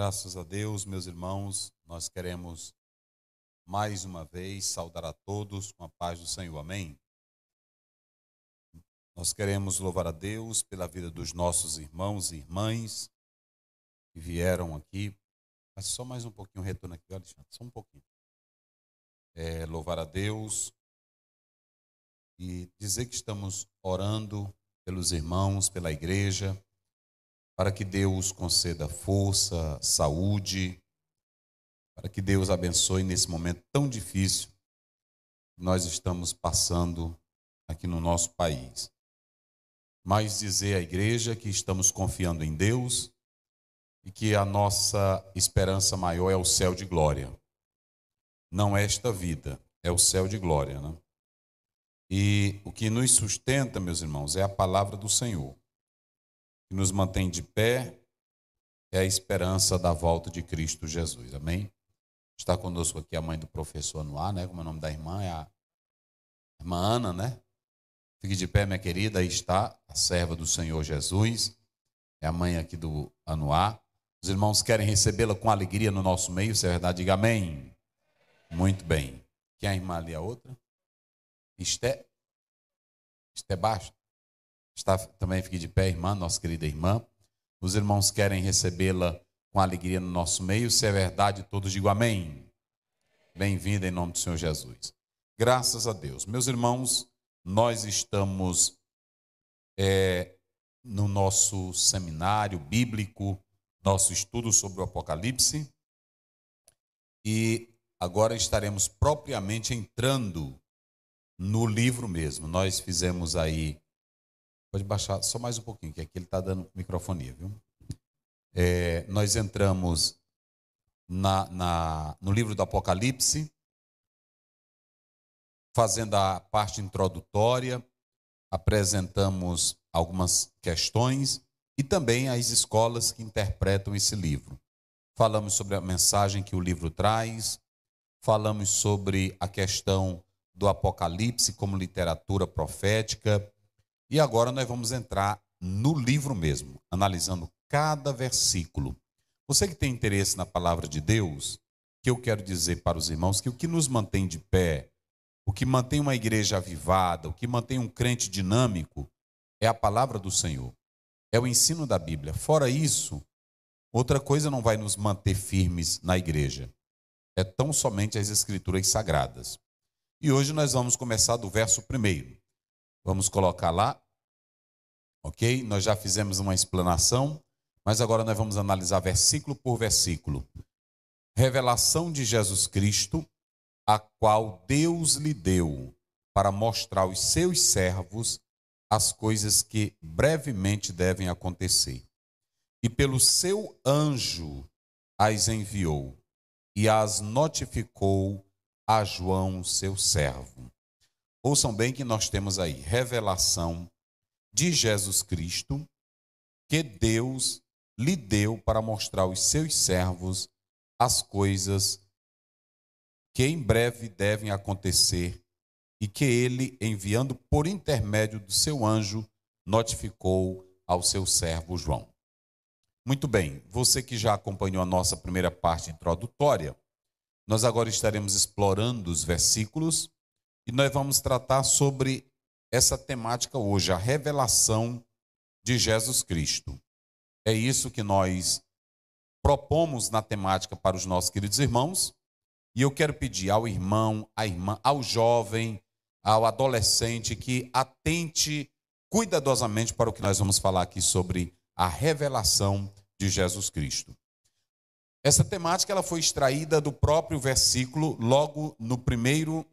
Graças a Deus, meus irmãos, nós queremos mais uma vez saudar a todos com a paz do Senhor. Amém. Nós queremos louvar a Deus pela vida dos nossos irmãos e irmãs que vieram aqui. Mas só mais um pouquinho, retorno aqui, Alexandre, só um pouquinho. É, louvar a Deus e dizer que estamos orando pelos irmãos, pela igreja para que Deus conceda força, saúde, para que Deus abençoe nesse momento tão difícil que nós estamos passando aqui no nosso país. Mas dizer à igreja que estamos confiando em Deus e que a nossa esperança maior é o céu de glória. Não é esta vida, é o céu de glória, né? E o que nos sustenta, meus irmãos, é a palavra do Senhor que nos mantém de pé é a esperança da volta de Cristo Jesus. Amém? Está conosco aqui a mãe do professor Anuá, né? Como é o nome da irmã? É a irmã Ana, né? Fique de pé, minha querida. Aí está a serva do Senhor Jesus. É a mãe aqui do Anuar. Os irmãos querem recebê-la com alegria no nosso meio, se é verdade, diga amém. Muito bem. Quem é a irmã ali, a outra? Esté? Esté Basta? Está também fique de pé, irmã, nossa querida irmã. Os irmãos querem recebê-la com alegria no nosso meio. Se é verdade, todos digam amém. Bem-vinda em nome do Senhor Jesus. Graças a Deus. Meus irmãos, nós estamos é, no nosso seminário bíblico, nosso estudo sobre o Apocalipse. E agora estaremos propriamente entrando no livro mesmo. Nós fizemos aí Pode baixar só mais um pouquinho, que aqui ele está dando microfonia, viu? É, nós entramos na, na, no livro do Apocalipse, fazendo a parte introdutória, apresentamos algumas questões e também as escolas que interpretam esse livro. Falamos sobre a mensagem que o livro traz, falamos sobre a questão do Apocalipse como literatura profética e agora nós vamos entrar no livro mesmo, analisando cada versículo. Você que tem interesse na palavra de Deus, que eu quero dizer para os irmãos que o que nos mantém de pé, o que mantém uma igreja avivada, o que mantém um crente dinâmico, é a palavra do Senhor, é o ensino da Bíblia. Fora isso, outra coisa não vai nos manter firmes na igreja. É tão somente as escrituras sagradas. E hoje nós vamos começar do verso primeiro. Vamos colocar lá. Ok? Nós já fizemos uma explanação, mas agora nós vamos analisar versículo por versículo. Revelação de Jesus Cristo, a qual Deus lhe deu para mostrar aos seus servos as coisas que brevemente devem acontecer. E pelo seu anjo as enviou e as notificou a João, seu servo Ouçam bem que nós temos aí revelação de Jesus Cristo que Deus lhe deu para mostrar aos seus servos as coisas que em breve devem acontecer e que ele, enviando por intermédio do seu anjo, notificou ao seu servo João. Muito bem, você que já acompanhou a nossa primeira parte introdutória, nós agora estaremos explorando os versículos e nós vamos tratar sobre essa temática hoje, a revelação de Jesus Cristo. É isso que nós propomos na temática para os nossos queridos irmãos. E eu quero pedir ao irmão, à irmã, ao jovem, ao adolescente que atente cuidadosamente para o que nós vamos falar aqui sobre a revelação de Jesus Cristo. Essa temática ela foi extraída do próprio versículo logo no primeiro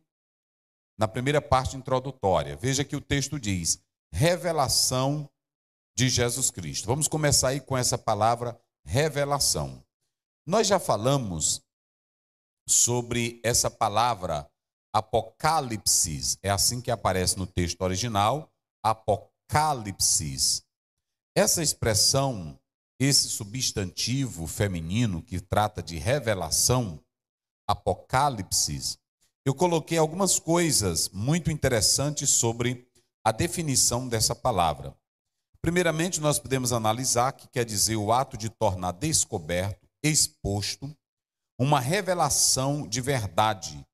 na primeira parte introdutória. Veja que o texto diz: revelação de Jesus Cristo. Vamos começar aí com essa palavra revelação. Nós já falamos sobre essa palavra apocalipsis, é assim que aparece no texto original, apocalipsis. Essa expressão, esse substantivo feminino que trata de revelação, apocalipsis, eu coloquei algumas coisas muito interessantes sobre a definição dessa palavra. Primeiramente, nós podemos analisar que quer dizer o ato de tornar descoberto, exposto, uma revelação de verdade.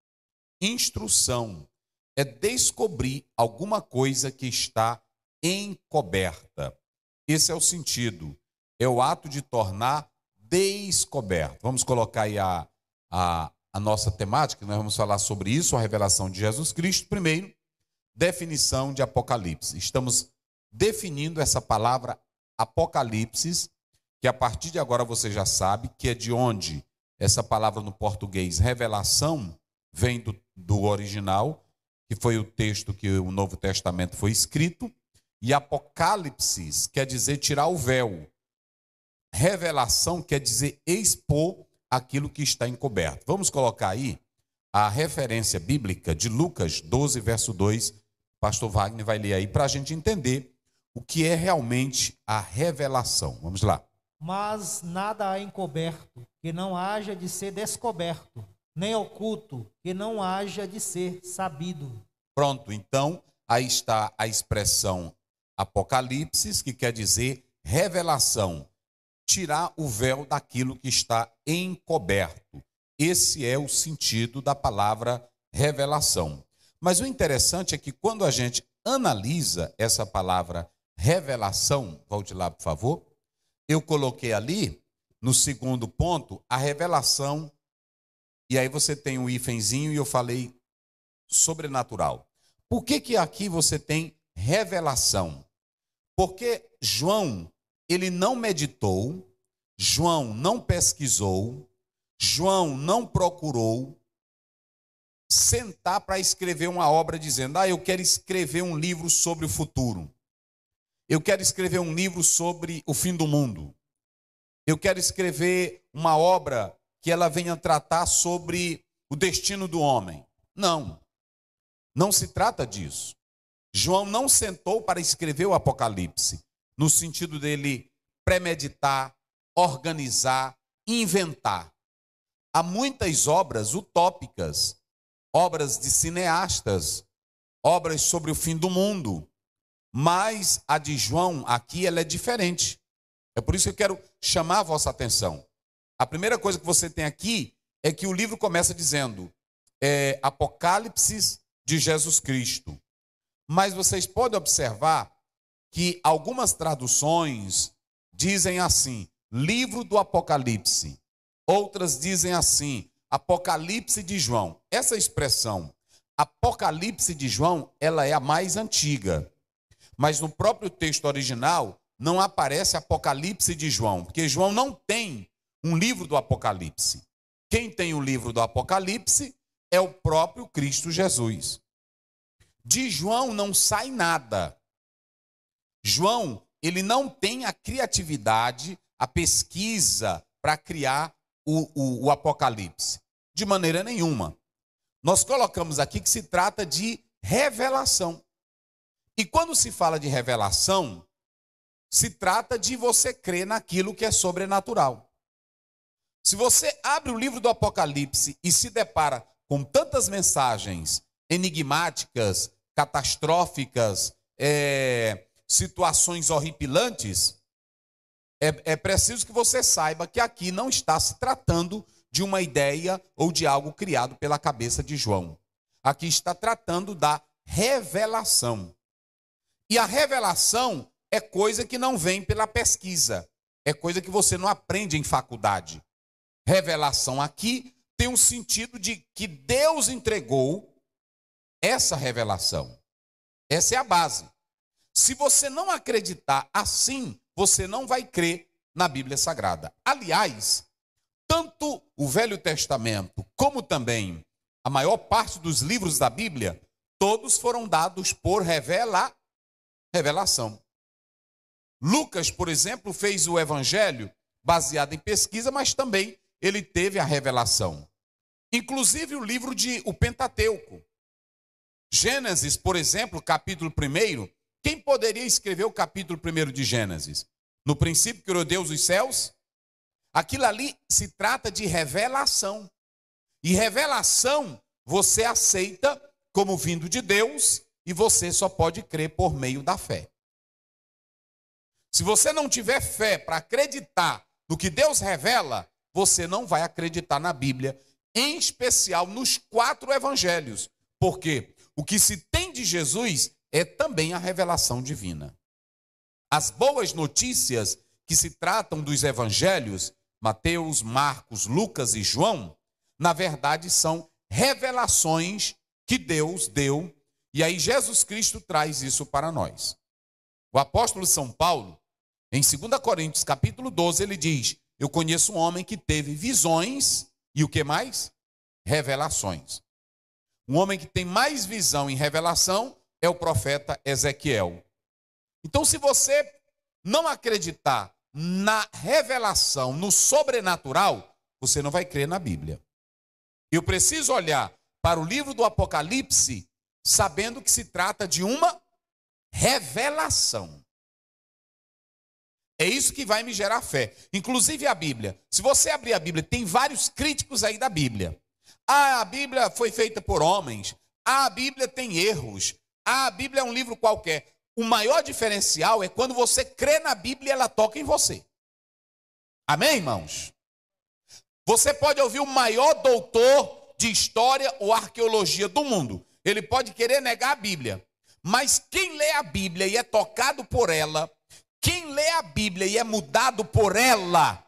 Instrução é descobrir alguma coisa que está encoberta. Esse é o sentido, é o ato de tornar descoberto. Vamos colocar aí a, a, a nossa temática, nós vamos falar sobre isso, a revelação de Jesus Cristo. Primeiro, definição de Apocalipse. Estamos definindo essa palavra Apocalipse, que a partir de agora você já sabe que é de onde essa palavra no português revelação vem do, do original, que foi o texto que o Novo Testamento foi escrito, e Apocalipse quer dizer tirar o véu. Revelação quer dizer expor aquilo que está encoberto. Vamos colocar aí a referência bíblica de Lucas 12, verso 2. O pastor Wagner vai ler aí para a gente entender o que é realmente a revelação. Vamos lá. Mas nada há encoberto que não haja de ser descoberto, nem oculto que não haja de ser sabido. Pronto, então aí está a expressão Apocalipse, que quer dizer revelação, tirar o véu daquilo que está encoberto. Esse é o sentido da palavra revelação. Mas o interessante é que quando a gente analisa essa palavra revelação, volte lá, por favor, eu coloquei ali, no segundo ponto, a revelação, e aí você tem um hífenzinho e eu falei sobrenatural. Por que, que aqui você tem revelação? Porque João, ele não meditou, João não pesquisou, João não procurou sentar para escrever uma obra dizendo: "Ah, eu quero escrever um livro sobre o futuro. Eu quero escrever um livro sobre o fim do mundo. Eu quero escrever uma obra que ela venha tratar sobre o destino do homem". Não. Não se trata disso. João não sentou para escrever o Apocalipse, no sentido dele premeditar, organizar, inventar. Há muitas obras utópicas, obras de cineastas, obras sobre o fim do mundo, mas a de João aqui ela é diferente. É por isso que eu quero chamar a vossa atenção. A primeira coisa que você tem aqui é que o livro começa dizendo é, Apocalipse de Jesus Cristo. Mas vocês podem observar que algumas traduções dizem assim: livro do Apocalipse. Outras dizem assim, Apocalipse de João. Essa expressão, Apocalipse de João, ela é a mais antiga. Mas no próprio texto original não aparece Apocalipse de João, porque João não tem um livro do Apocalipse. Quem tem o livro do Apocalipse é o próprio Cristo Jesus. De João não sai nada. João, ele não tem a criatividade, a pesquisa para criar o, o, o Apocalipse? De maneira nenhuma. Nós colocamos aqui que se trata de revelação. E quando se fala de revelação, se trata de você crer naquilo que é sobrenatural. Se você abre o livro do Apocalipse e se depara com tantas mensagens enigmáticas, catastróficas, é, situações horripilantes, é, é preciso que você saiba que aqui não está se tratando de uma ideia ou de algo criado pela cabeça de João. Aqui está tratando da revelação. E a revelação é coisa que não vem pela pesquisa, é coisa que você não aprende em faculdade. Revelação aqui tem um sentido de que Deus entregou essa revelação. Essa é a base. Se você não acreditar assim, você não vai crer na Bíblia Sagrada. Aliás, tanto o Velho Testamento como também a maior parte dos livros da Bíblia, todos foram dados por revela, revelação. Lucas, por exemplo, fez o evangelho baseado em pesquisa, mas também ele teve a revelação. Inclusive o livro de o Pentateuco. Gênesis, por exemplo, capítulo 1, quem poderia escrever o capítulo 1 de Gênesis? No princípio criou Deus os céus? Aquilo ali se trata de revelação. E revelação você aceita como vindo de Deus e você só pode crer por meio da fé. Se você não tiver fé para acreditar no que Deus revela, você não vai acreditar na Bíblia, em especial nos quatro evangelhos. Porque o que se tem de Jesus é também a revelação divina. As boas notícias que se tratam dos evangelhos, Mateus, Marcos, Lucas e João, na verdade são revelações que Deus deu, e aí Jesus Cristo traz isso para nós. O apóstolo São Paulo, em 2 Coríntios, capítulo 12, ele diz: "Eu conheço um homem que teve visões e o que mais? Revelações. Um homem que tem mais visão e revelação é o profeta Ezequiel. Então, se você não acreditar na revelação, no sobrenatural, você não vai crer na Bíblia. Eu preciso olhar para o livro do Apocalipse sabendo que se trata de uma revelação. É isso que vai me gerar fé. Inclusive a Bíblia. Se você abrir a Bíblia, tem vários críticos aí da Bíblia. Ah, a Bíblia foi feita por homens. Ah, a Bíblia tem erros. Ah, a Bíblia é um livro qualquer. O maior diferencial é quando você crê na Bíblia e ela toca em você. Amém, irmãos? Você pode ouvir o maior doutor de história ou arqueologia do mundo. Ele pode querer negar a Bíblia. Mas quem lê a Bíblia e é tocado por ela, quem lê a Bíblia e é mudado por ela,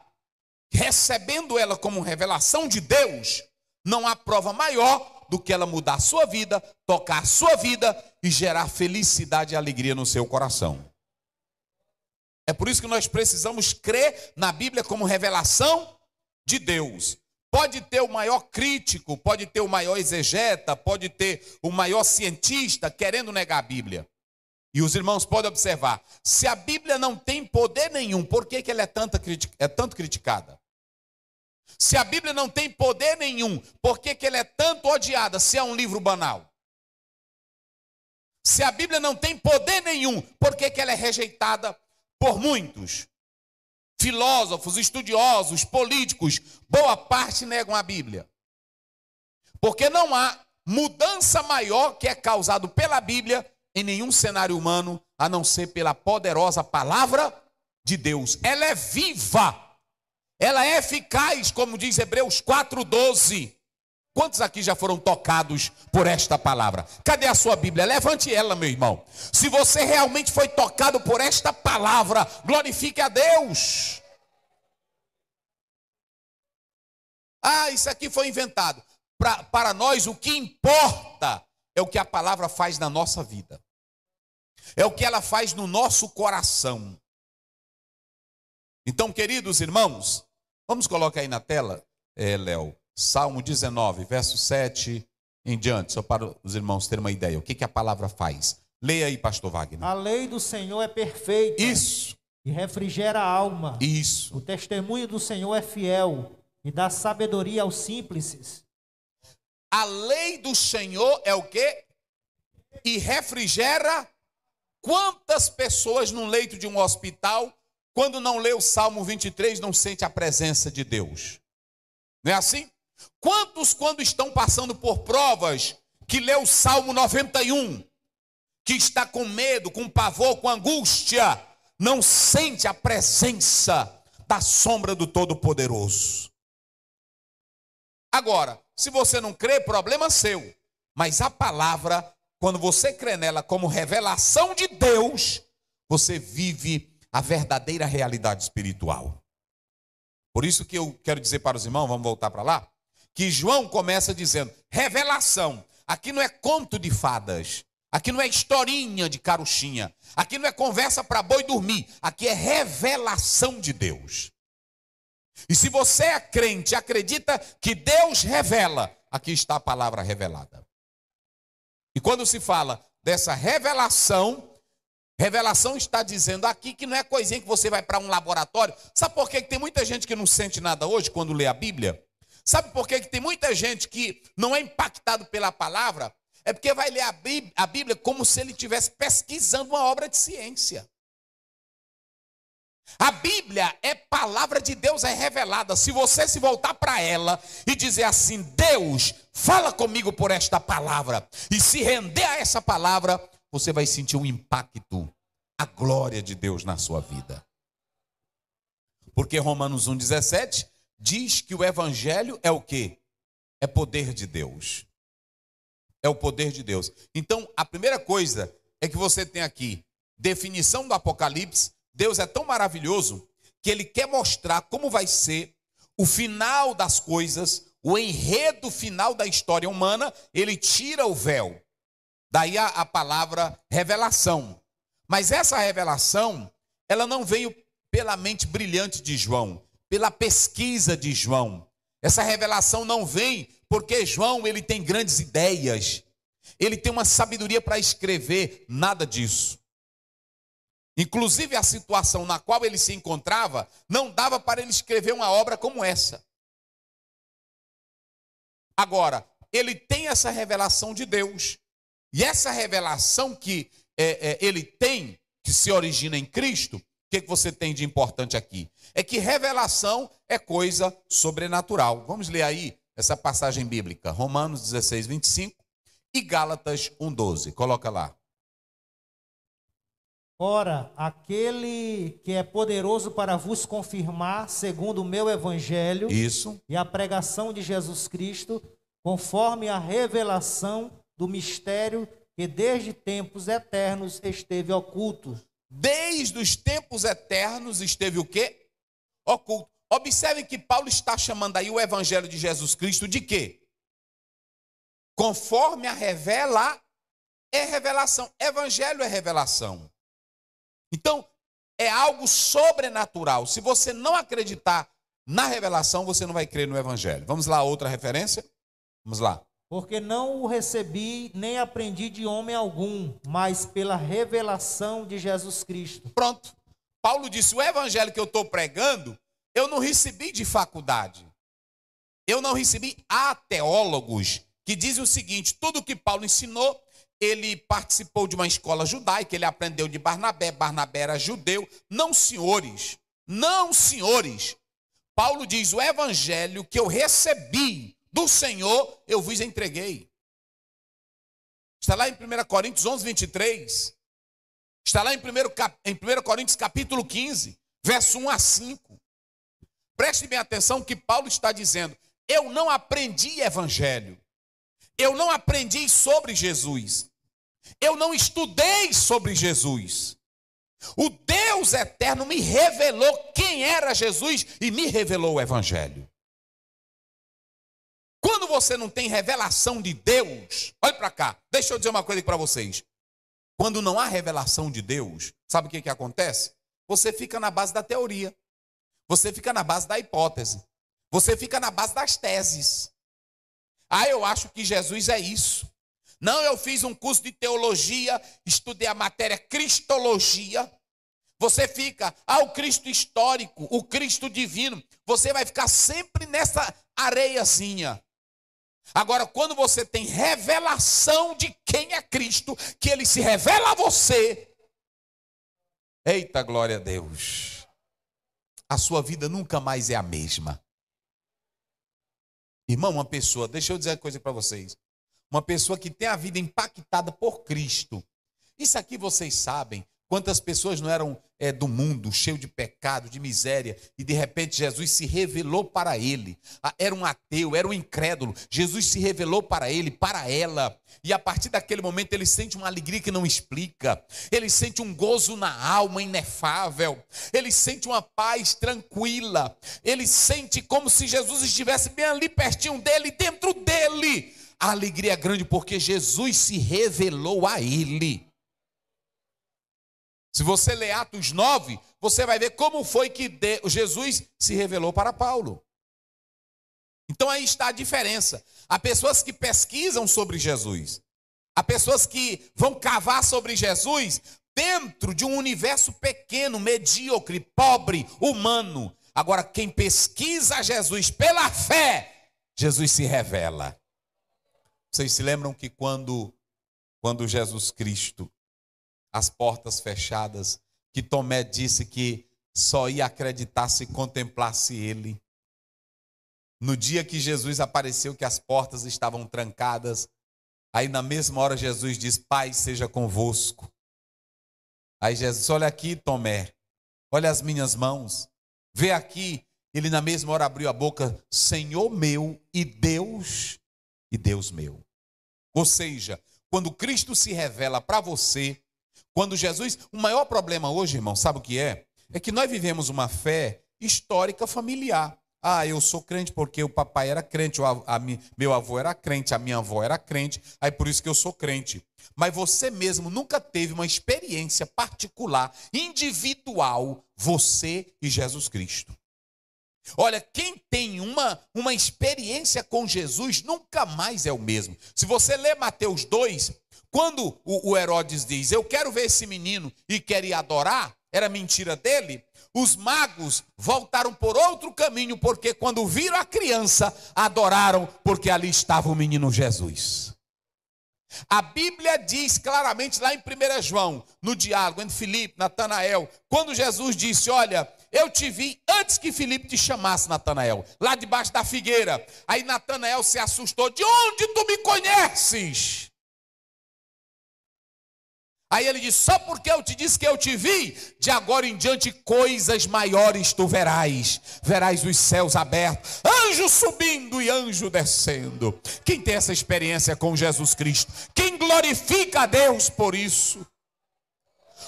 recebendo ela como revelação de Deus, não há prova maior do que ela mudar a sua vida, tocar a sua vida e gerar felicidade e alegria no seu coração. É por isso que nós precisamos crer na Bíblia como revelação de Deus. Pode ter o maior crítico, pode ter o maior exegeta, pode ter o maior cientista querendo negar a Bíblia. E os irmãos podem observar: se a Bíblia não tem poder nenhum, por que, que ela é, tanta, é tanto criticada? Se a Bíblia não tem poder nenhum, por que, que ela é tanto odiada se é um livro banal? Se a Bíblia não tem poder nenhum, por que, que ela é rejeitada por muitos? Filósofos, estudiosos, políticos, boa parte negam a Bíblia. Porque não há mudança maior que é causado pela Bíblia em nenhum cenário humano, a não ser pela poderosa palavra de Deus. Ela é viva ela é eficaz, como diz Hebreus 4,12. Quantos aqui já foram tocados por esta palavra? Cadê a sua Bíblia? Levante ela, meu irmão. Se você realmente foi tocado por esta palavra, glorifique a Deus. Ah, isso aqui foi inventado. Pra, para nós, o que importa é o que a palavra faz na nossa vida, é o que ela faz no nosso coração. Então, queridos irmãos, Vamos colocar aí na tela, é, Léo, Salmo 19, verso 7 em diante, só para os irmãos terem uma ideia. O que, que a palavra faz? Leia aí, pastor Wagner. A lei do Senhor é perfeita. Isso. E refrigera a alma. Isso. O testemunho do Senhor é fiel e dá sabedoria aos simples. A lei do Senhor é o quê? E refrigera quantas pessoas num leito de um hospital quando não lê o Salmo 23, não sente a presença de Deus. Não é assim? Quantos, quando estão passando por provas, que lê o Salmo 91, que está com medo, com pavor, com angústia, não sente a presença da sombra do Todo-Poderoso? Agora, se você não crê, problema seu. Mas a palavra, quando você crê nela como revelação de Deus, você vive a verdadeira realidade espiritual. Por isso que eu quero dizer para os irmãos, vamos voltar para lá, que João começa dizendo: revelação. Aqui não é conto de fadas, aqui não é historinha de caruchinha, aqui não é conversa para boi dormir, aqui é revelação de Deus. E se você é crente, acredita que Deus revela, aqui está a palavra revelada. E quando se fala dessa revelação, Revelação está dizendo aqui que não é coisinha que você vai para um laboratório. Sabe por que tem muita gente que não sente nada hoje quando lê a Bíblia? Sabe por que tem muita gente que não é impactado pela palavra? É porque vai ler a Bíblia como se ele estivesse pesquisando uma obra de ciência. A Bíblia é palavra de Deus, é revelada. Se você se voltar para ela e dizer assim: Deus, fala comigo por esta palavra, e se render a essa palavra, você vai sentir um impacto, a glória de Deus na sua vida. Porque Romanos 1,17 diz que o evangelho é o que É poder de Deus. É o poder de Deus. Então, a primeira coisa é que você tem aqui definição do Apocalipse. Deus é tão maravilhoso que ele quer mostrar como vai ser o final das coisas, o enredo final da história humana. Ele tira o véu. Daí a, a palavra revelação. Mas essa revelação, ela não veio pela mente brilhante de João, pela pesquisa de João. Essa revelação não vem porque João ele tem grandes ideias, ele tem uma sabedoria para escrever, nada disso. Inclusive a situação na qual ele se encontrava não dava para ele escrever uma obra como essa. Agora, ele tem essa revelação de Deus. E essa revelação que é, é, ele tem, que se origina em Cristo, o que, que você tem de importante aqui? É que revelação é coisa sobrenatural. Vamos ler aí essa passagem bíblica, Romanos 16, 25 e Gálatas 1, 12. Coloca lá. Ora, aquele que é poderoso para vos confirmar, segundo o meu evangelho, isso, e a pregação de Jesus Cristo, conforme a revelação do mistério que desde tempos eternos esteve oculto. Desde os tempos eternos esteve o quê? Oculto. Observe que Paulo está chamando aí o evangelho de Jesus Cristo de quê? Conforme a revela é revelação. Evangelho é revelação. Então, é algo sobrenatural. Se você não acreditar na revelação, você não vai crer no evangelho. Vamos lá outra referência? Vamos lá. Porque não o recebi nem aprendi de homem algum, mas pela revelação de Jesus Cristo. Pronto. Paulo disse: o evangelho que eu estou pregando, eu não recebi de faculdade. Eu não recebi a teólogos que dizem o seguinte: tudo que Paulo ensinou, ele participou de uma escola judaica, ele aprendeu de Barnabé, Barnabé era judeu. Não, senhores, não, senhores. Paulo diz: o evangelho que eu recebi do Senhor eu vos entreguei. Está lá em 1 Coríntios 11, 23. Está lá em 1, em 1 Coríntios capítulo 15, verso 1 a 5. Preste bem atenção que Paulo está dizendo: Eu não aprendi evangelho. Eu não aprendi sobre Jesus. Eu não estudei sobre Jesus. O Deus eterno me revelou quem era Jesus e me revelou o evangelho. Quando você não tem revelação de Deus, olhe para cá, deixa eu dizer uma coisa para vocês. Quando não há revelação de Deus, sabe o que, que acontece? Você fica na base da teoria, você fica na base da hipótese, você fica na base das teses. Ah, eu acho que Jesus é isso. Não, eu fiz um curso de teologia, estudei a matéria cristologia. Você fica ah, o Cristo histórico, o Cristo divino. Você vai ficar sempre nessa areiazinha. Agora, quando você tem revelação de quem é Cristo, que ele se revela a você, eita glória a Deus, a sua vida nunca mais é a mesma. Irmão, uma pessoa, deixa eu dizer uma coisa para vocês. Uma pessoa que tem a vida impactada por Cristo. Isso aqui vocês sabem, Quantas pessoas não eram é, do mundo, cheio de pecado, de miséria, e de repente Jesus se revelou para ele. Ah, era um ateu, era um incrédulo. Jesus se revelou para ele, para ela. E a partir daquele momento ele sente uma alegria que não explica. Ele sente um gozo na alma inefável. Ele sente uma paz tranquila. Ele sente como se Jesus estivesse bem ali pertinho dele, dentro dele. A alegria é grande porque Jesus se revelou a ele. Se você ler Atos 9, você vai ver como foi que Jesus se revelou para Paulo. Então aí está a diferença. Há pessoas que pesquisam sobre Jesus, há pessoas que vão cavar sobre Jesus dentro de um universo pequeno, medíocre, pobre, humano. Agora, quem pesquisa Jesus pela fé, Jesus se revela. Vocês se lembram que quando, quando Jesus Cristo as portas fechadas, que Tomé disse que só ia acreditar se contemplasse ele. No dia que Jesus apareceu, que as portas estavam trancadas, aí na mesma hora Jesus diz: Pai, seja convosco. Aí Jesus, olha aqui, Tomé, olha as minhas mãos, vê aqui. Ele na mesma hora abriu a boca: Senhor meu e Deus, e Deus meu. Ou seja, quando Cristo se revela para você, quando Jesus. O maior problema hoje, irmão, sabe o que é? É que nós vivemos uma fé histórica familiar. Ah, eu sou crente porque o papai era crente, a, a, meu avô era crente, a minha avó era crente, aí por isso que eu sou crente. Mas você mesmo nunca teve uma experiência particular, individual, você e Jesus Cristo. Olha, quem tem uma, uma experiência com Jesus nunca mais é o mesmo. Se você ler Mateus 2, quando o, Herodes diz, eu quero ver esse menino e quer ir adorar, era mentira dele. Os magos voltaram por outro caminho, porque quando viram a criança, adoraram, porque ali estava o menino Jesus. A Bíblia diz claramente lá em 1 João, no diálogo entre Filipe, Natanael, quando Jesus disse: Olha, eu te vi antes que Filipe te chamasse, Natanael, lá debaixo da figueira. Aí Natanael se assustou: De onde tu me conheces? Aí ele diz: Só porque eu te disse que eu te vi, de agora em diante coisas maiores tu verás. Verás os céus abertos, anjo subindo e anjo descendo. Quem tem essa experiência com Jesus Cristo? Quem glorifica a Deus por isso?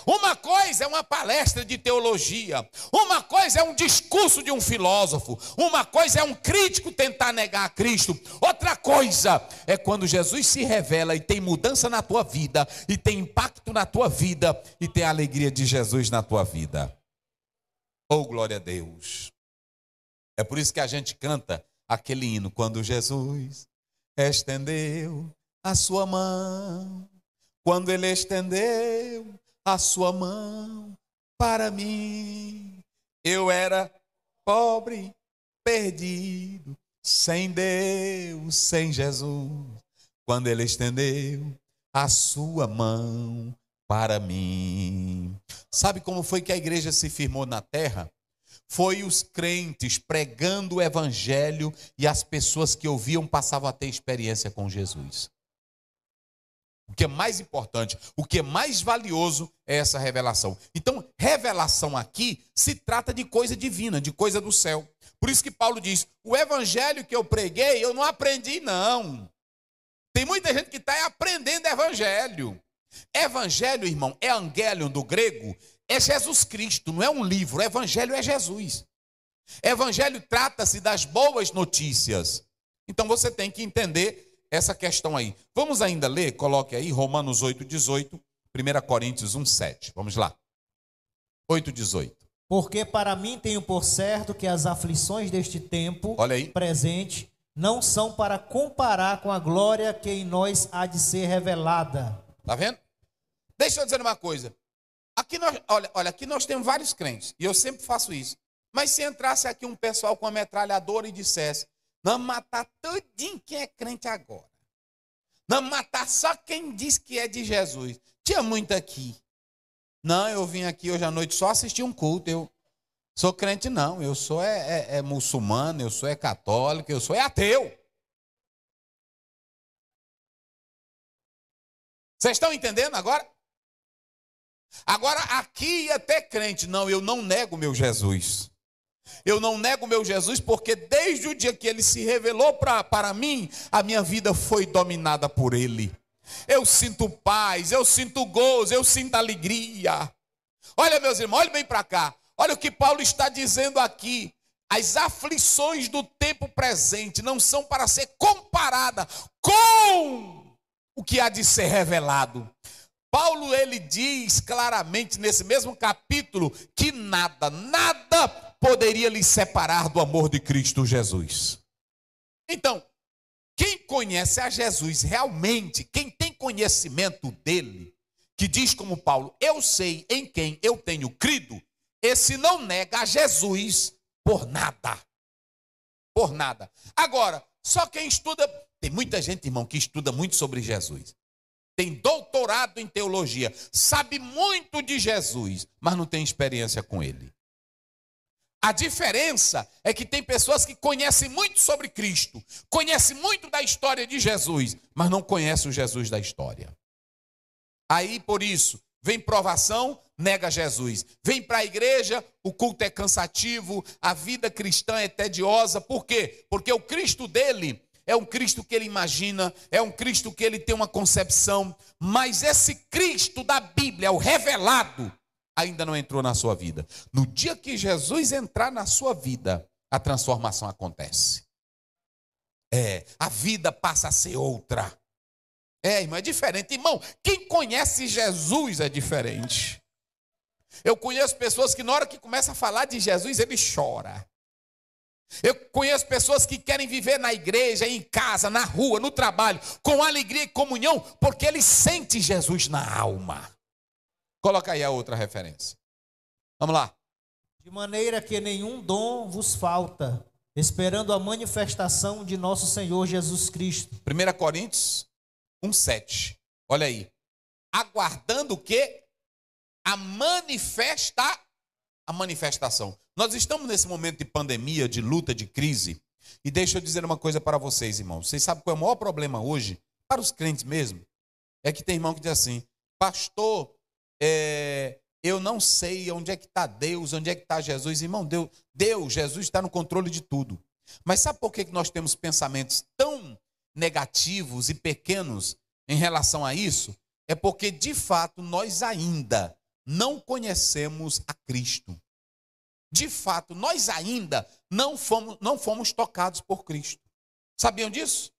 Uma coisa é uma palestra de teologia, uma coisa é um discurso de um filósofo, uma coisa é um crítico tentar negar a Cristo, outra coisa é quando Jesus se revela e tem mudança na tua vida, e tem impacto na tua vida, e tem a alegria de Jesus na tua vida. Oh, glória a Deus! É por isso que a gente canta aquele hino, quando Jesus estendeu a sua mão, quando ele estendeu a sua mão para mim. Eu era pobre, perdido, sem Deus, sem Jesus. Quando ele estendeu a sua mão para mim. Sabe como foi que a igreja se firmou na terra? Foi os crentes pregando o evangelho e as pessoas que ouviam passavam a ter experiência com Jesus que é mais importante, o que é mais valioso é essa revelação. Então, revelação aqui se trata de coisa divina, de coisa do céu. Por isso que Paulo diz: o evangelho que eu preguei, eu não aprendi, não. Tem muita gente que está aprendendo evangelho. Evangelho, irmão, é angélion do grego, é Jesus Cristo, não é um livro. Evangelho é Jesus. Evangelho trata-se das boas notícias. Então você tem que entender essa questão aí. Vamos ainda ler, coloque aí Romanos 8, 18, 1 Coríntios 1, 7. Vamos lá. 8, 18. Porque para mim tenho por certo que as aflições deste tempo presente não são para comparar com a glória que em nós há de ser revelada. Tá vendo? Deixa eu dizer uma coisa. Aqui nós, olha, olha, aqui nós temos vários crentes, e eu sempre faço isso. Mas se entrasse aqui um pessoal com a metralhadora e dissesse: não matar tudinho quem é crente agora. não matar só quem diz que é de Jesus. Tinha muito aqui. Não, eu vim aqui hoje à noite só assistir um culto. Eu sou crente, não. Eu sou é, é, é muçulmano, eu sou é católico, eu sou é ateu. Vocês estão entendendo agora? Agora aqui ia ter crente. Não, eu não nego meu Jesus. Eu não nego meu Jesus, porque desde o dia que ele se revelou pra, para mim, a minha vida foi dominada por ele. Eu sinto paz, eu sinto gozo, eu sinto alegria. Olha, meus irmãos, olhe bem para cá. Olha o que Paulo está dizendo aqui. As aflições do tempo presente não são para ser comparada com o que há de ser revelado. Paulo ele diz claramente nesse mesmo capítulo que nada, nada poderia lhe separar do amor de Cristo Jesus. Então, quem conhece a Jesus realmente, quem tem conhecimento dele, que diz como Paulo, eu sei em quem eu tenho crido, esse não nega a Jesus por nada. Por nada. Agora, só quem estuda, tem muita gente, irmão, que estuda muito sobre Jesus. Tem doutorado em teologia, sabe muito de Jesus, mas não tem experiência com ele. A diferença é que tem pessoas que conhecem muito sobre Cristo, conhecem muito da história de Jesus, mas não conhecem o Jesus da história. Aí, por isso, vem provação, nega Jesus. Vem para a igreja, o culto é cansativo, a vida cristã é tediosa. Por quê? Porque o Cristo dele é um Cristo que ele imagina, é um Cristo que ele tem uma concepção, mas esse Cristo da Bíblia, o revelado, ainda não entrou na sua vida. No dia que Jesus entrar na sua vida, a transformação acontece. É, a vida passa a ser outra. É, irmão, é diferente. Irmão, quem conhece Jesus é diferente. Eu conheço pessoas que na hora que começa a falar de Jesus, ele chora. Eu conheço pessoas que querem viver na igreja, em casa, na rua, no trabalho, com alegria e comunhão, porque ele sente Jesus na alma. Coloca aí a outra referência. Vamos lá. De maneira que nenhum dom vos falta, esperando a manifestação de nosso Senhor Jesus Cristo. 1 Coríntios 1,7. Olha aí. Aguardando o quê? A manifesta a manifestação. Nós estamos nesse momento de pandemia, de luta, de crise. E deixa eu dizer uma coisa para vocês, irmãos. Vocês sabem qual é o maior problema hoje, para os crentes mesmo? É que tem irmão que diz assim: Pastor, é, eu não sei onde é que está Deus, onde é que está Jesus. Irmão, Deus, Deus, Jesus está no controle de tudo. Mas sabe por que nós temos pensamentos tão negativos e pequenos em relação a isso? É porque, de fato, nós ainda não conhecemos a Cristo. De fato, nós ainda não fomos, não fomos tocados por Cristo. Sabiam disso?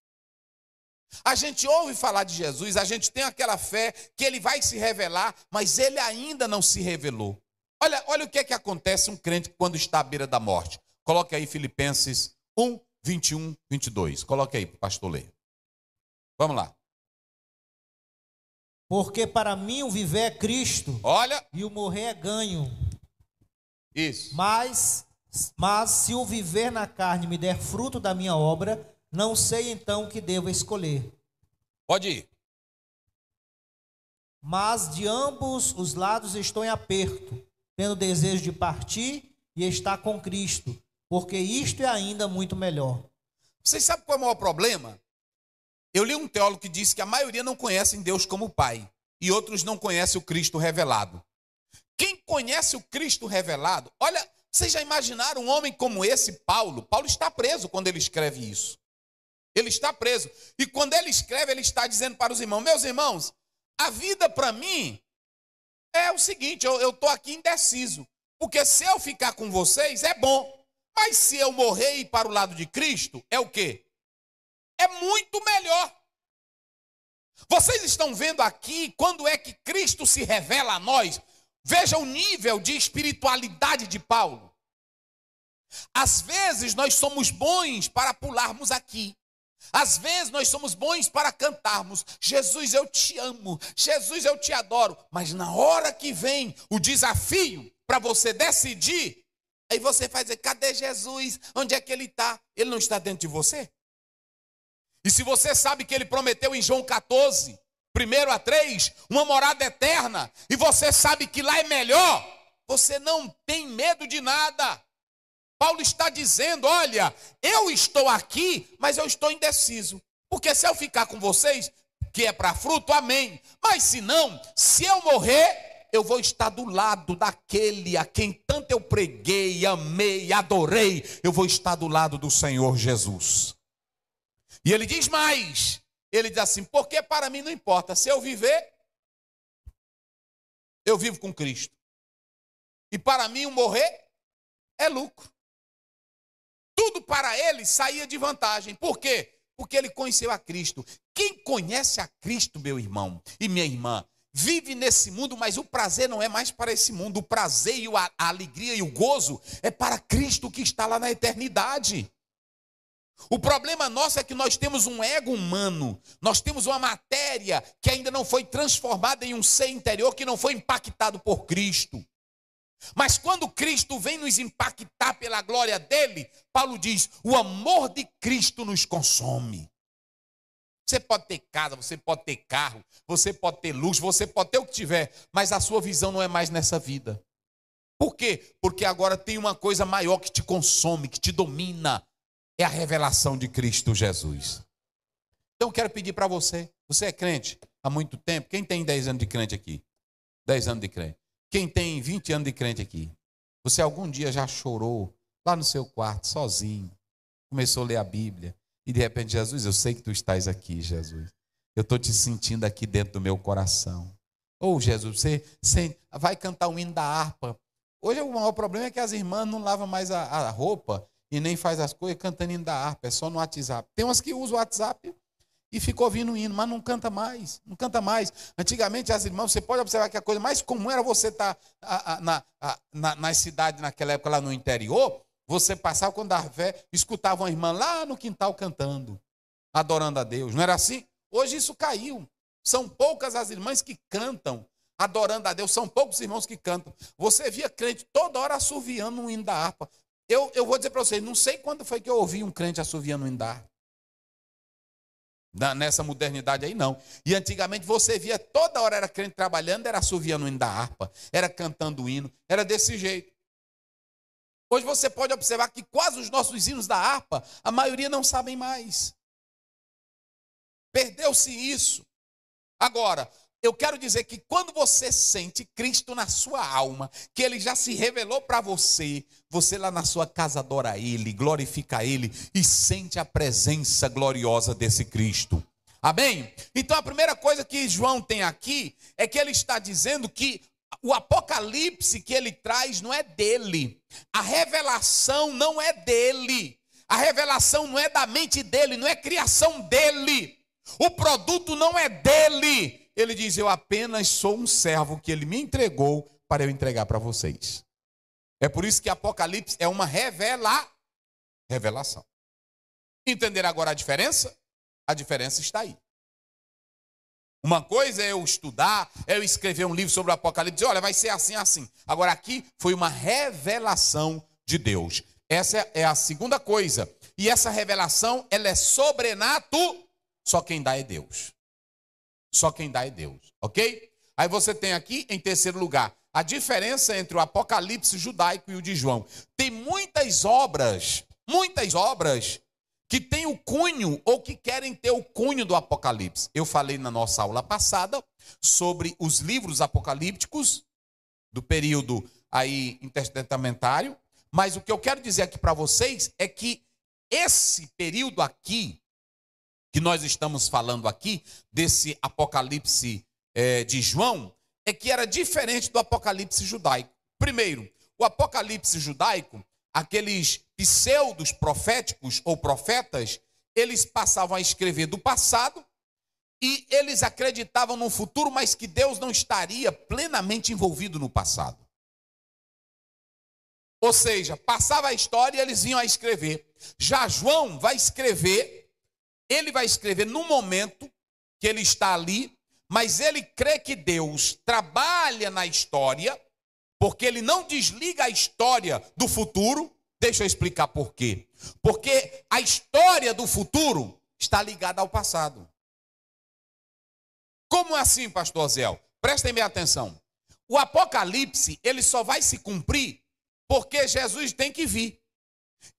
A gente ouve falar de Jesus, a gente tem aquela fé que ele vai se revelar, mas ele ainda não se revelou. Olha, olha o que é que acontece um crente quando está à beira da morte. Coloque aí Filipenses 1, 21, 22. Coloque aí, pastor Leia. Vamos lá. Porque para mim o viver é Cristo. Olha. E o morrer é ganho. Isso. Mas, mas se o viver na carne me der fruto da minha obra, não sei então o que devo escolher. Pode ir. Mas de ambos os lados estou em aperto, tendo desejo de partir e estar com Cristo, porque isto é ainda muito melhor. Vocês sabem qual é o maior problema? Eu li um teólogo que disse que a maioria não conhece Deus como Pai e outros não conhecem o Cristo revelado. Quem conhece o Cristo revelado, olha, vocês já imaginaram um homem como esse, Paulo? Paulo está preso quando ele escreve isso. Ele está preso. E quando ele escreve, ele está dizendo para os irmãos: Meus irmãos, a vida para mim é o seguinte: eu estou aqui indeciso. Porque se eu ficar com vocês, é bom. Mas se eu morrer e ir para o lado de Cristo, é o quê? É muito melhor. Vocês estão vendo aqui quando é que Cristo se revela a nós? Veja o nível de espiritualidade de Paulo. Às vezes nós somos bons para pularmos aqui, às vezes nós somos bons para cantarmos: Jesus, eu te amo, Jesus, eu te adoro. Mas na hora que vem o desafio para você decidir, aí você faz: cadê Jesus? Onde é que ele está? Ele não está dentro de você? E se você sabe que ele prometeu em João 14, primeiro a 3, uma morada eterna, e você sabe que lá é melhor, você não tem medo de nada. Paulo está dizendo: olha, eu estou aqui, mas eu estou indeciso. Porque se eu ficar com vocês, que é para fruto, amém. Mas se não, se eu morrer, eu vou estar do lado daquele a quem tanto eu preguei, amei, adorei. Eu vou estar do lado do Senhor Jesus. E ele diz mais: ele diz assim, porque para mim não importa, se eu viver, eu vivo com Cristo. E para mim o morrer é lucro tudo para ele saía de vantagem. Por quê? Porque ele conheceu a Cristo. Quem conhece a Cristo, meu irmão e minha irmã, vive nesse mundo, mas o prazer não é mais para esse mundo. O prazer e a alegria e o gozo é para Cristo que está lá na eternidade. O problema nosso é que nós temos um ego humano, nós temos uma matéria que ainda não foi transformada em um ser interior que não foi impactado por Cristo. Mas quando Cristo vem nos impactar pela glória dele, Paulo diz: o amor de Cristo nos consome. Você pode ter casa, você pode ter carro, você pode ter luxo, você pode ter o que tiver, mas a sua visão não é mais nessa vida. Por quê? Porque agora tem uma coisa maior que te consome, que te domina. É a revelação de Cristo Jesus. Então quero pedir para você, você é crente há muito tempo, quem tem 10 anos de crente aqui? 10 anos de crente. Quem tem 20 anos de crente aqui, você algum dia já chorou lá no seu quarto, sozinho, começou a ler a Bíblia, e de repente, Jesus, eu sei que tu estás aqui, Jesus. Eu estou te sentindo aqui dentro do meu coração. Ou oh, Jesus, você sente, vai cantar o hino da harpa. Hoje o maior problema é que as irmãs não lavam mais a, a roupa e nem faz as coisas cantando hino da harpa, é só no WhatsApp. Tem umas que usam o WhatsApp e ficou ouvindo o hino, mas não canta mais, não canta mais. Antigamente, as irmãs, você pode observar que a coisa mais comum era você estar tá, na, na, nas cidades naquela época, lá no interior, você passava quando a fé, escutava uma irmã lá no quintal cantando, adorando a Deus. Não era assim? Hoje isso caiu. São poucas as irmãs que cantam, adorando a Deus, são poucos irmãos que cantam. Você via crente toda hora assoviando um hino da harpa. Eu, eu vou dizer para vocês, não sei quando foi que eu ouvi um crente assoviando um hino da harpa nessa modernidade aí não. E antigamente você via toda hora era crente trabalhando, era assoviando o hino da harpa, era cantando o hino, era desse jeito. Hoje você pode observar que quase os nossos hinos da harpa, a maioria não sabem mais. Perdeu-se isso. Agora, eu quero dizer que quando você sente Cristo na sua alma, que ele já se revelou para você, você lá na sua casa adora ele, glorifica ele e sente a presença gloriosa desse Cristo. Amém? Então a primeira coisa que João tem aqui é que ele está dizendo que o apocalipse que ele traz não é dele, a revelação não é dele, a revelação não é da mente dele, não é criação dele, o produto não é dele, ele diz: Eu apenas sou um servo que ele me entregou para eu entregar para vocês. É por isso que Apocalipse é uma revela, revelação. Entender agora a diferença? A diferença está aí. Uma coisa é eu estudar, é eu escrever um livro sobre o Apocalipse, olha, vai ser assim, assim. Agora aqui foi uma revelação de Deus. Essa é, é a segunda coisa. E essa revelação, ela é sobrenato, só quem dá é Deus. Só quem dá é Deus, ok? Aí você tem aqui, em terceiro lugar, a diferença entre o Apocalipse judaico e o de João. Tem muitas obras, muitas obras que têm o cunho ou que querem ter o cunho do Apocalipse. Eu falei na nossa aula passada sobre os livros apocalípticos do período aí intertestamentário, mas o que eu quero dizer aqui para vocês é que esse período aqui que nós estamos falando aqui, desse Apocalipse é, de João, é que era diferente do Apocalipse judaico. Primeiro, o Apocalipse judaico, aqueles pseudos proféticos ou profetas, eles passavam a escrever do passado e eles acreditavam no futuro, mas que Deus não estaria plenamente envolvido no passado. Ou seja, passava a história e eles vinham a escrever. Já João vai escrever ele vai escrever no momento que ele está ali, mas ele crê que Deus trabalha na história, porque ele não desliga a história do futuro. Deixa eu explicar por quê. Porque a história do futuro está ligada ao passado. Como assim, pastor Zéu? Prestem bem atenção. O Apocalipse, ele só vai se cumprir porque Jesus tem que vir.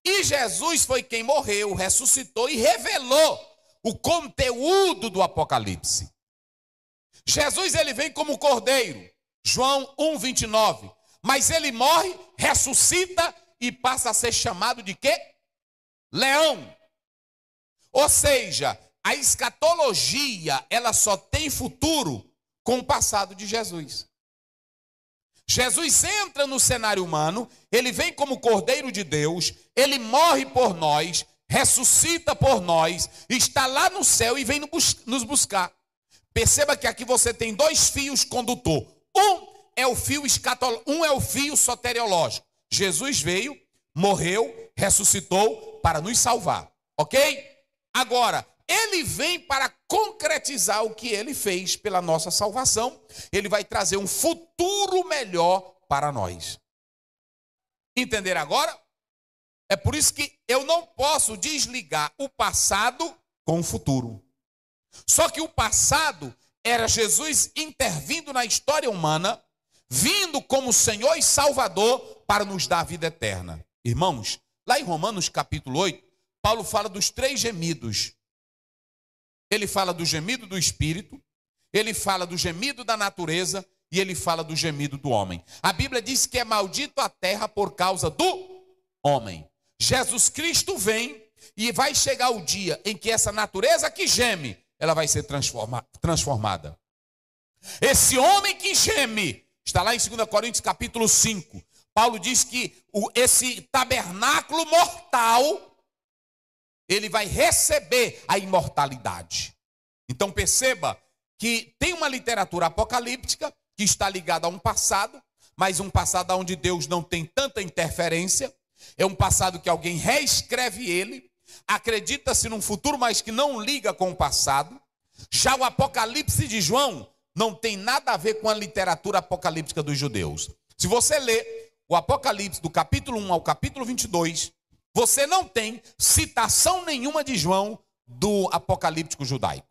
E Jesus foi quem morreu, ressuscitou e revelou o conteúdo do Apocalipse. Jesus ele vem como cordeiro, João 1:29, mas ele morre, ressuscita e passa a ser chamado de quê? Leão. Ou seja, a escatologia, ela só tem futuro com o passado de Jesus. Jesus entra no cenário humano, ele vem como Cordeiro de Deus, ele morre por nós, ressuscita por nós, está lá no céu e vem nos buscar. Perceba que aqui você tem dois fios condutor. Um é o fio escatológico, um é o fio soteriológico. Jesus veio, morreu, ressuscitou para nos salvar, ok? Agora, ele vem para concretizar o que ele fez pela nossa salvação. Ele vai trazer um futuro melhor para nós. Entender agora? É por isso que eu não posso desligar o passado com o futuro. Só que o passado era Jesus intervindo na história humana, vindo como Senhor e Salvador para nos dar a vida eterna. Irmãos, lá em Romanos capítulo 8, Paulo fala dos três gemidos ele fala do gemido do espírito, ele fala do gemido da natureza e ele fala do gemido do homem. A Bíblia diz que é maldito a terra por causa do homem. Jesus Cristo vem e vai chegar o dia em que essa natureza que geme, ela vai ser transforma transformada. Esse homem que geme, está lá em 2 Coríntios capítulo 5. Paulo diz que esse tabernáculo mortal ele vai receber a imortalidade. Então perceba que tem uma literatura apocalíptica que está ligada a um passado, mas um passado onde Deus não tem tanta interferência, é um passado que alguém reescreve ele, acredita-se num futuro, mas que não liga com o passado. Já o Apocalipse de João não tem nada a ver com a literatura apocalíptica dos judeus. Se você ler o Apocalipse do capítulo 1 ao capítulo 22, você não tem citação nenhuma de João do Apocalíptico judaico.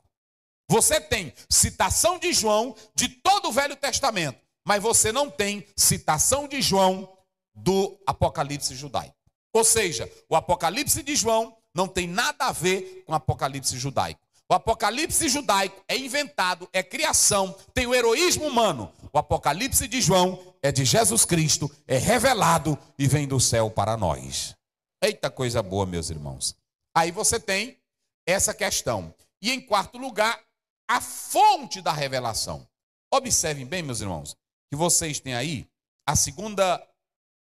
Você tem citação de João de todo o Velho Testamento, mas você não tem citação de João do Apocalipse judaico. Ou seja, o Apocalipse de João não tem nada a ver com o Apocalipse judaico. O Apocalipse judaico é inventado, é criação, tem o heroísmo humano. O Apocalipse de João é de Jesus Cristo, é revelado e vem do céu para nós. Eita coisa boa, meus irmãos. Aí você tem essa questão. E em quarto lugar, a fonte da revelação. Observem bem, meus irmãos, que vocês têm aí a segunda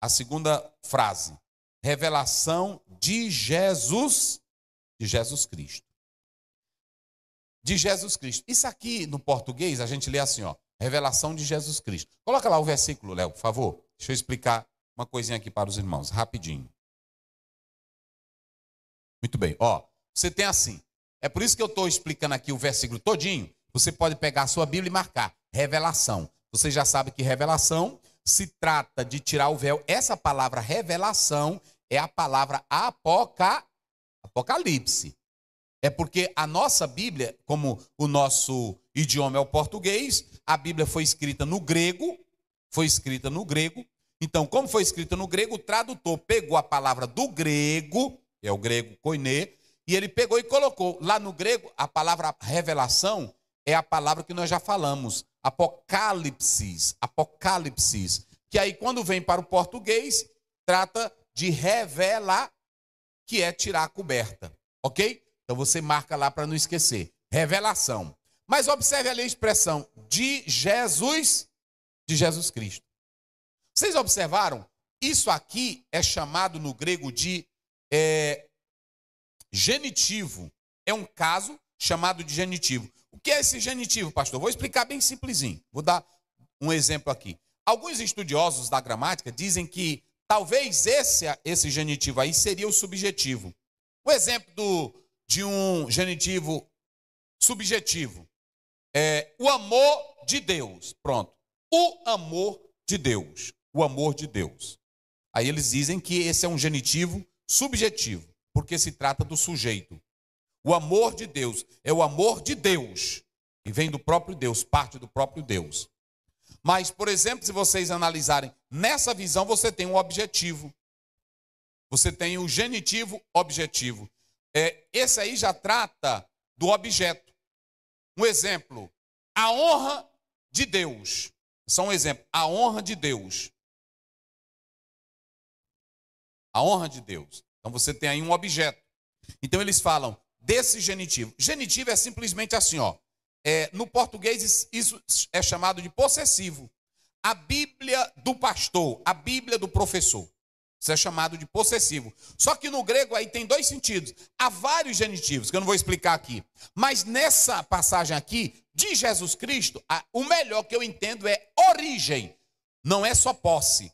a segunda frase, revelação de Jesus, de Jesus Cristo. De Jesus Cristo. Isso aqui no português a gente lê assim, ó, revelação de Jesus Cristo. Coloca lá o versículo, Léo, por favor. Deixa eu explicar uma coisinha aqui para os irmãos, rapidinho. Muito bem, ó, você tem assim. É por isso que eu estou explicando aqui o versículo todinho. Você pode pegar a sua Bíblia e marcar revelação. Você já sabe que revelação se trata de tirar o véu. Essa palavra revelação é a palavra apoca, apocalipse. É porque a nossa Bíblia, como o nosso idioma é o português, a Bíblia foi escrita no grego, foi escrita no grego. Então, como foi escrita no grego, o tradutor pegou a palavra do grego é o grego koine, e ele pegou e colocou. Lá no grego, a palavra revelação é a palavra que nós já falamos, apocalipsis, apocalipsis, que aí quando vem para o português, trata de revelar, que é tirar a coberta, ok? Então você marca lá para não esquecer, revelação. Mas observe ali a expressão de Jesus, de Jesus Cristo. Vocês observaram? Isso aqui é chamado no grego de é, genitivo é um caso chamado de genitivo. O que é esse genitivo, pastor? Vou explicar bem simplesinho. Vou dar um exemplo aqui. Alguns estudiosos da gramática dizem que talvez esse, esse genitivo aí seria o subjetivo. O exemplo do, de um genitivo subjetivo é o amor de Deus. Pronto. O amor de Deus. O amor de Deus. Aí eles dizem que esse é um genitivo subjetivo, porque se trata do sujeito. O amor de Deus é o amor de Deus e vem do próprio Deus, parte do próprio Deus. Mas, por exemplo, se vocês analisarem nessa visão, você tem um objetivo. Você tem o um genitivo objetivo. É, esse aí já trata do objeto. Um exemplo, a honra de Deus. Só um exemplo, a honra de Deus a honra de Deus. Então você tem aí um objeto. Então eles falam desse genitivo. Genitivo é simplesmente assim, ó. É, no português isso é chamado de possessivo. A Bíblia do pastor, a Bíblia do professor. Isso é chamado de possessivo. Só que no grego aí tem dois sentidos. Há vários genitivos, que eu não vou explicar aqui. Mas nessa passagem aqui, de Jesus Cristo, a, o melhor que eu entendo é origem. Não é só posse.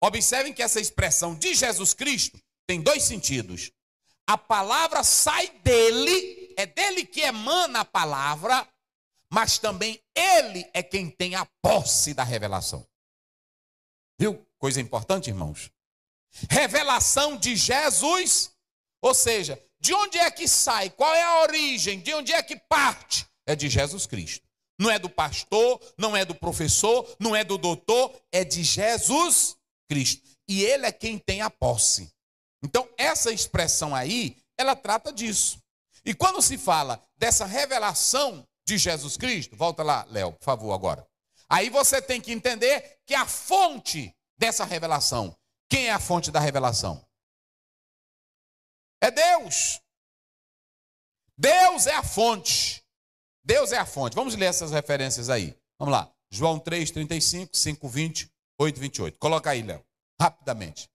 Observem que essa expressão de Jesus Cristo tem dois sentidos. A palavra sai dele, é dele que emana a palavra, mas também ele é quem tem a posse da revelação. Viu? Coisa importante, irmãos. Revelação de Jesus, ou seja, de onde é que sai? Qual é a origem? De onde é que parte? É de Jesus Cristo. Não é do pastor, não é do professor, não é do doutor, é de Jesus Cristo. E ele é quem tem a posse. Então, essa expressão aí, ela trata disso. E quando se fala dessa revelação de Jesus Cristo, volta lá, Léo, por favor, agora. Aí você tem que entender que a fonte dessa revelação, quem é a fonte da revelação? É Deus. Deus é a fonte. Deus é a fonte. Vamos ler essas referências aí. Vamos lá. João 3, 35, 5, 20, 8, 28. Coloca aí, Léo, rapidamente.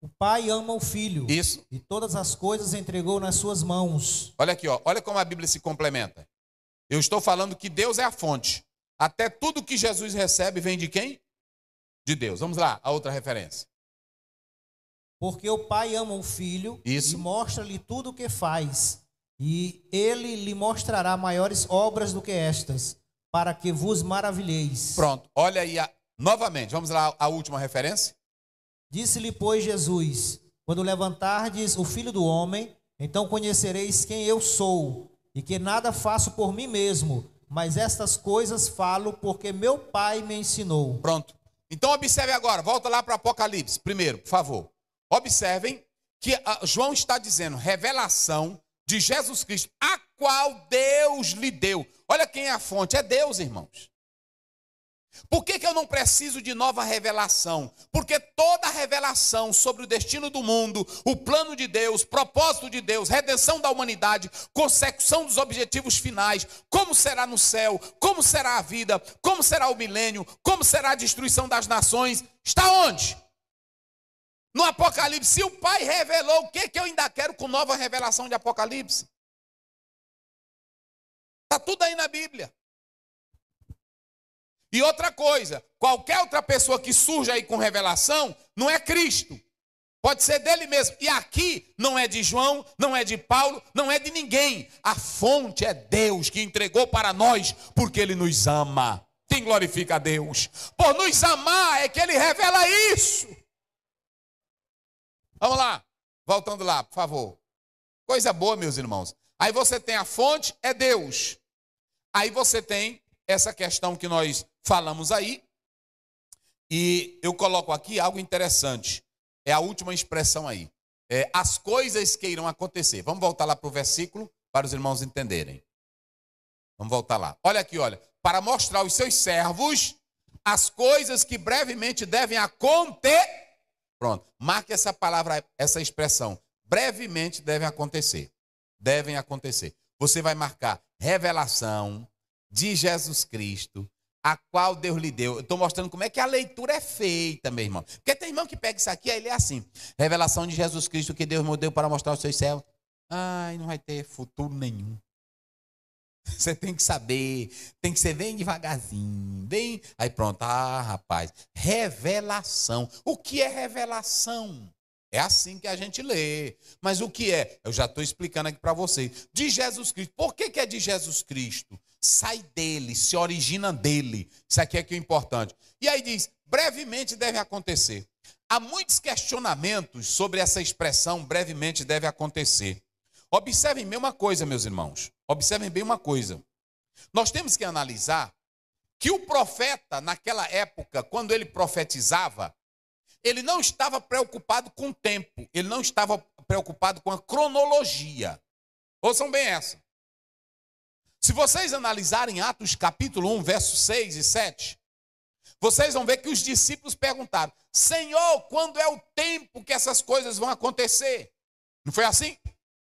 O pai ama o filho. Isso. E todas as coisas entregou nas suas mãos. Olha aqui, ó. olha como a Bíblia se complementa. Eu estou falando que Deus é a fonte. Até tudo que Jesus recebe vem de quem? De Deus. Vamos lá, a outra referência. Porque o pai ama o filho Isso. e mostra-lhe tudo o que faz. E ele lhe mostrará maiores obras do que estas, para que vos maravilheis. Pronto, olha aí a, Novamente, vamos lá a última referência? Disse-lhe, pois, Jesus: Quando levantardes o filho do homem, então conhecereis quem eu sou, e que nada faço por mim mesmo, mas estas coisas falo porque meu pai me ensinou. Pronto. Então observe agora, volta lá para Apocalipse, primeiro, por favor. Observem que ah, João está dizendo revelação de Jesus Cristo, a qual Deus lhe deu. Olha quem é a fonte, é Deus, irmãos. Por que, que eu não preciso de nova revelação? Porque toda revelação sobre o destino do mundo, o plano de Deus, propósito de Deus, redenção da humanidade, consecução dos objetivos finais, como será no céu, como será a vida, como será o milênio, como será a destruição das nações, está onde? No Apocalipse, se o Pai revelou, o que, que eu ainda quero com nova revelação de Apocalipse? Está tudo aí na Bíblia. E outra coisa, qualquer outra pessoa que surge aí com revelação não é Cristo. Pode ser dele mesmo. E aqui não é de João, não é de Paulo, não é de ninguém. A fonte é Deus que entregou para nós porque ele nos ama. Quem glorifica a Deus? Por nos amar é que ele revela isso. Vamos lá. Voltando lá, por favor. Coisa boa, meus irmãos. Aí você tem a fonte, é Deus. Aí você tem essa questão que nós falamos aí. E eu coloco aqui algo interessante. É a última expressão aí. É, as coisas que irão acontecer. Vamos voltar lá para o versículo para os irmãos entenderem. Vamos voltar lá. Olha aqui, olha. Para mostrar aos seus servos as coisas que brevemente devem acontecer. Pronto. Marque essa palavra, essa expressão. Brevemente devem acontecer. Devem acontecer. Você vai marcar revelação, de Jesus Cristo, a qual Deus lhe deu. Eu estou mostrando como é que a leitura é feita, meu irmão. Porque tem irmão que pega isso aqui, aí ele é assim: revelação de Jesus Cristo que Deus me deu para mostrar aos seus céus. Ai, não vai ter futuro nenhum. Você tem que saber, tem que ser bem devagarzinho, bem. Aí pronto, ah, rapaz, revelação. O que é revelação? É assim que a gente lê. Mas o que é? Eu já estou explicando aqui para vocês. De Jesus Cristo. Por que, que é de Jesus Cristo? sai dele, se origina dele. Isso aqui é que é importante. E aí diz: brevemente deve acontecer. Há muitos questionamentos sobre essa expressão brevemente deve acontecer. Observem bem uma coisa, meus irmãos. Observem bem uma coisa. Nós temos que analisar que o profeta, naquela época, quando ele profetizava, ele não estava preocupado com o tempo, ele não estava preocupado com a cronologia. Ouçam bem essa. Se vocês analisarem Atos capítulo 1, versos 6 e 7, vocês vão ver que os discípulos perguntaram: Senhor, quando é o tempo que essas coisas vão acontecer? Não foi assim?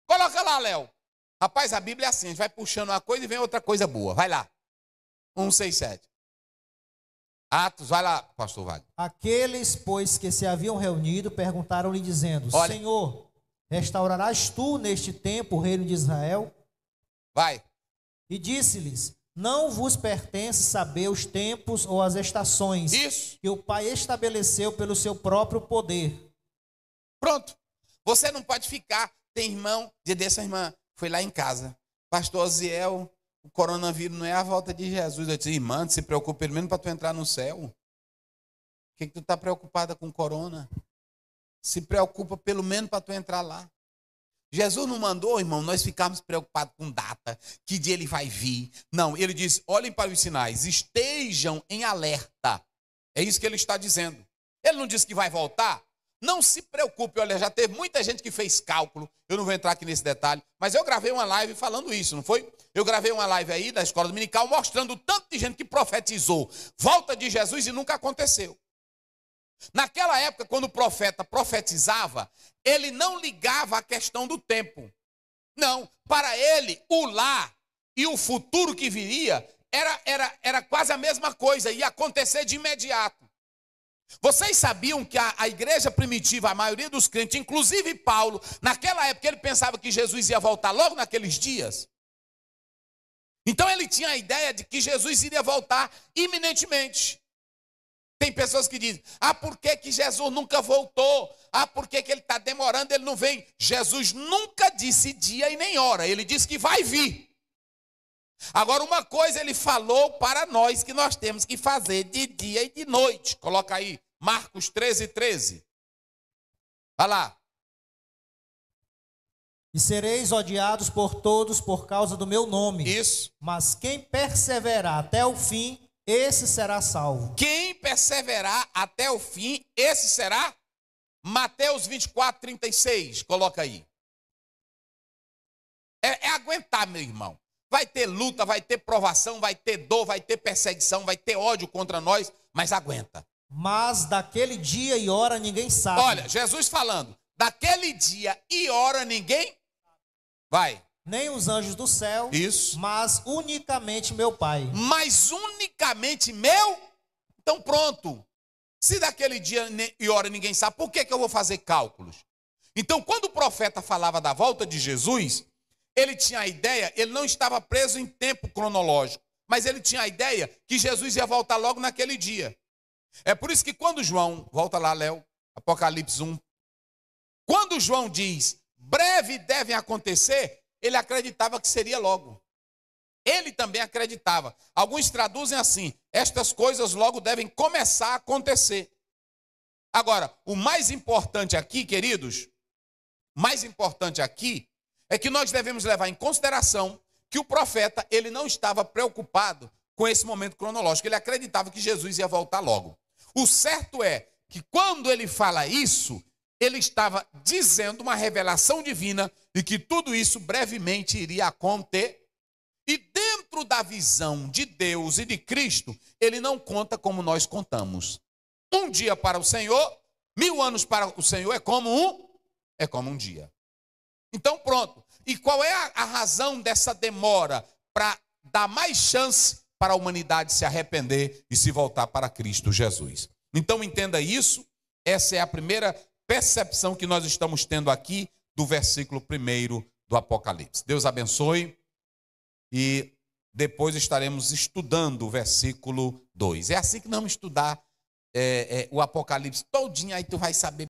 Coloca lá, Léo. Rapaz, a Bíblia é assim: a gente vai puxando uma coisa e vem outra coisa boa. Vai lá. 1, 6, 7. Atos, vai lá, pastor Wagner. Aqueles, pois, que se haviam reunido, perguntaram-lhe, dizendo: Olha, Senhor, restaurarás tu neste tempo o reino de Israel? Vai. E disse-lhes: Não vos pertence saber os tempos ou as estações Isso. que o Pai estabeleceu pelo seu próprio poder. Pronto. Você não pode ficar. Tem irmão, dia dessa irmã foi lá em casa. Pastor Aziel, o coronavírus não é a volta de Jesus. Eu disse, irmã, não se preocupe, pelo menos para tu entrar no céu. O que, que tu está preocupada com corona? Se preocupa pelo menos para tu entrar lá. Jesus não mandou, irmão, nós ficarmos preocupados com data, que dia ele vai vir. Não, ele diz: olhem para os sinais, estejam em alerta. É isso que ele está dizendo. Ele não disse que vai voltar. Não se preocupe, olha, já teve muita gente que fez cálculo. Eu não vou entrar aqui nesse detalhe, mas eu gravei uma live falando isso, não foi? Eu gravei uma live aí da escola dominical mostrando o tanto de gente que profetizou volta de Jesus e nunca aconteceu. Naquela época, quando o profeta profetizava, ele não ligava à questão do tempo. Não, para ele, o lá e o futuro que viria era, era, era quase a mesma coisa, ia acontecer de imediato. Vocês sabiam que a, a igreja primitiva, a maioria dos crentes, inclusive Paulo, naquela época ele pensava que Jesus ia voltar logo naqueles dias? Então ele tinha a ideia de que Jesus iria voltar iminentemente. Tem pessoas que dizem: ah, por que, que Jesus nunca voltou? Ah, por que, que ele está demorando, ele não vem? Jesus nunca disse dia e nem hora, ele disse que vai vir. Agora, uma coisa ele falou para nós que nós temos que fazer de dia e de noite. Coloca aí, Marcos 13, 13. Olha lá. E sereis odiados por todos por causa do meu nome. Isso. Mas quem perseverar até o fim, esse será salvo. Quem perseverar até o fim, esse será. Mateus 24, 36, coloca aí. É, é aguentar, meu irmão. Vai ter luta, vai ter provação, vai ter dor, vai ter perseguição, vai ter ódio contra nós, mas aguenta. Mas daquele dia e hora ninguém sabe. Olha, Jesus falando, daquele dia e hora ninguém vai nem os anjos do céu, isso, mas unicamente meu Pai. Mas unicamente meu? Então pronto. Se daquele dia e hora ninguém sabe, por que, que eu vou fazer cálculos? Então, quando o profeta falava da volta de Jesus, ele tinha a ideia, ele não estava preso em tempo cronológico, mas ele tinha a ideia que Jesus ia voltar logo naquele dia. É por isso que quando João, volta lá, Léo, Apocalipse 1, quando João diz breve devem acontecer, ele acreditava que seria logo. Ele também acreditava. Alguns traduzem assim: estas coisas logo devem começar a acontecer. Agora, o mais importante aqui, queridos, mais importante aqui é que nós devemos levar em consideração que o profeta, ele não estava preocupado com esse momento cronológico, ele acreditava que Jesus ia voltar logo. O certo é que quando ele fala isso, ele estava dizendo uma revelação divina e que tudo isso brevemente iria acontecer. E dentro da visão de Deus e de Cristo, ele não conta como nós contamos. Um dia para o Senhor, mil anos para o Senhor é como um é como um dia. Então pronto. E qual é a razão dessa demora para dar mais chance para a humanidade se arrepender e se voltar para Cristo Jesus? Então entenda isso. Essa é a primeira percepção que nós estamos tendo aqui do versículo 1 do Apocalipse. Deus abençoe e depois estaremos estudando o versículo 2. É assim que não estudar é, é, o Apocalipse todinho, aí tu vai saber